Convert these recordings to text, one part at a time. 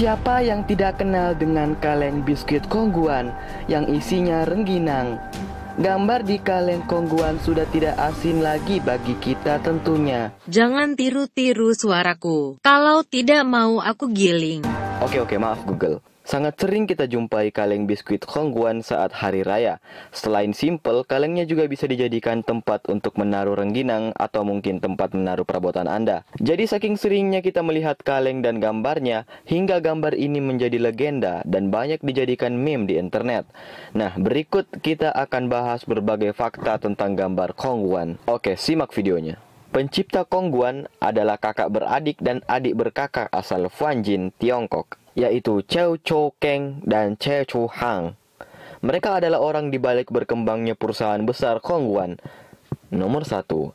Siapa yang tidak kenal dengan kaleng biskuit kongguan yang isinya rengginang? Gambar di kaleng kongguan sudah tidak asin lagi bagi kita tentunya. Jangan tiru-tiru suaraku. Kalau tidak mau aku giling. Oke oke maaf Google. Sangat sering kita jumpai kaleng biskuit Hongguan saat hari raya. Selain simple, kalengnya juga bisa dijadikan tempat untuk menaruh rengginang atau mungkin tempat menaruh perabotan Anda. Jadi saking seringnya kita melihat kaleng dan gambarnya, hingga gambar ini menjadi legenda dan banyak dijadikan meme di internet. Nah, berikut kita akan bahas berbagai fakta tentang gambar Hongguan. Oke, simak videonya. Pencipta Kongguan adalah kakak beradik dan adik berkakak asal Fuanjin, Tiongkok yaitu Cheo Cho Keng dan Cheo Cho Hang. Mereka adalah orang di balik berkembangnya perusahaan besar Kongguan. Nomor satu,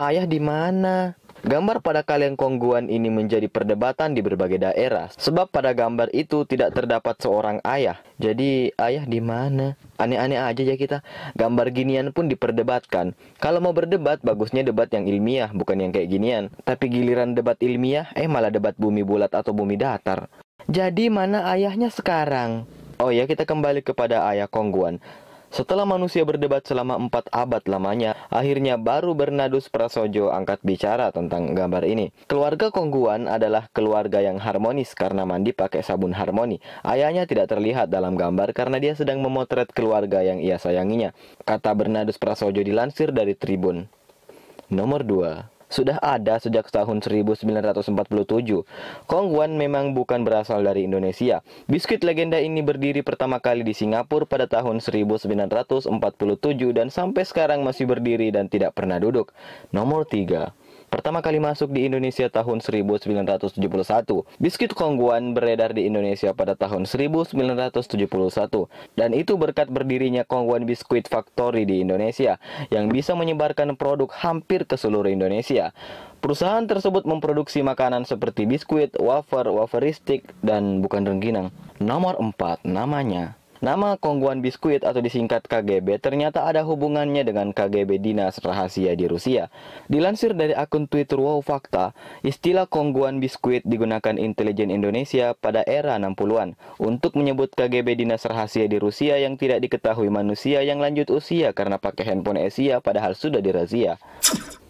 ayah di mana? Gambar pada kalian Kongguan ini menjadi perdebatan di berbagai daerah sebab pada gambar itu tidak terdapat seorang ayah. Jadi ayah di mana? Aneh-aneh aja ya kita. Gambar ginian pun diperdebatkan. Kalau mau berdebat bagusnya debat yang ilmiah bukan yang kayak ginian. Tapi giliran debat ilmiah eh malah debat bumi bulat atau bumi datar. Jadi mana ayahnya sekarang? Oh ya, kita kembali kepada ayah Kongguan. Setelah manusia berdebat selama empat abad lamanya, akhirnya baru Bernadus Prasojo angkat bicara tentang gambar ini. Keluarga Kongguan adalah keluarga yang harmonis karena mandi pakai sabun harmoni. Ayahnya tidak terlihat dalam gambar karena dia sedang memotret keluarga yang ia sayanginya. Kata Bernadus Prasojo dilansir dari Tribun. Nomor 2 sudah ada sejak tahun 1947. Kongguan memang bukan berasal dari Indonesia. Biskuit legenda ini berdiri pertama kali di Singapura pada tahun 1947 dan sampai sekarang masih berdiri dan tidak pernah duduk. Nomor 3 pertama kali masuk di Indonesia tahun 1971. biskuit Kongguan beredar di Indonesia pada tahun 1971 dan itu berkat berdirinya Kongguan Biskuit Factory di Indonesia yang bisa menyebarkan produk hampir ke seluruh Indonesia. Perusahaan tersebut memproduksi makanan seperti biskuit, wafer, waferistik, dan bukan rengginang. Nomor 4 namanya Nama Kongguan Biskuit atau disingkat KGB ternyata ada hubungannya dengan KGB Dinas Rahasia di Rusia. Dilansir dari akun Twitter Wow Fakta, istilah Kongguan Biskuit digunakan intelijen Indonesia pada era 60-an untuk menyebut KGB Dinas Rahasia di Rusia yang tidak diketahui manusia yang lanjut usia karena pakai handphone Asia padahal sudah dirazia.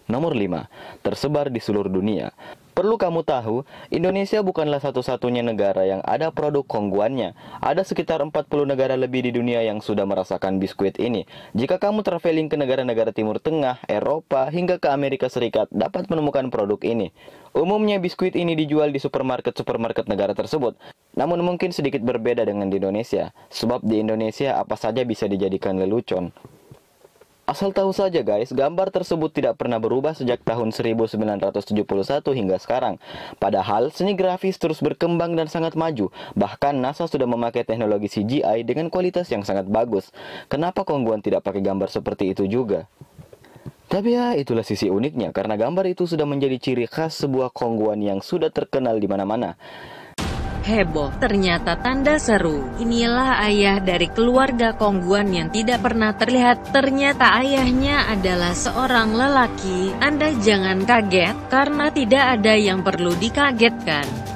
Nomor 5. Tersebar di seluruh dunia. Perlu kamu tahu, Indonesia bukanlah satu-satunya negara yang ada produk kongguannya. Ada sekitar 40 negara lebih di dunia yang sudah merasakan biskuit ini. Jika kamu traveling ke negara-negara Timur Tengah, Eropa, hingga ke Amerika Serikat, dapat menemukan produk ini. Umumnya biskuit ini dijual di supermarket-supermarket negara tersebut. Namun mungkin sedikit berbeda dengan di Indonesia, sebab di Indonesia apa saja bisa dijadikan lelucon. Asal tahu saja guys, gambar tersebut tidak pernah berubah sejak tahun 1971 hingga sekarang. Padahal seni grafis terus berkembang dan sangat maju. Bahkan NASA sudah memakai teknologi CGI dengan kualitas yang sangat bagus. Kenapa Kongguan tidak pakai gambar seperti itu juga? Tapi ya, itulah sisi uniknya karena gambar itu sudah menjadi ciri khas sebuah kongguan yang sudah terkenal di mana-mana heboh. Ternyata tanda seru. Inilah ayah dari keluarga Kongguan yang tidak pernah terlihat. Ternyata ayahnya adalah seorang lelaki. Anda jangan kaget, karena tidak ada yang perlu dikagetkan.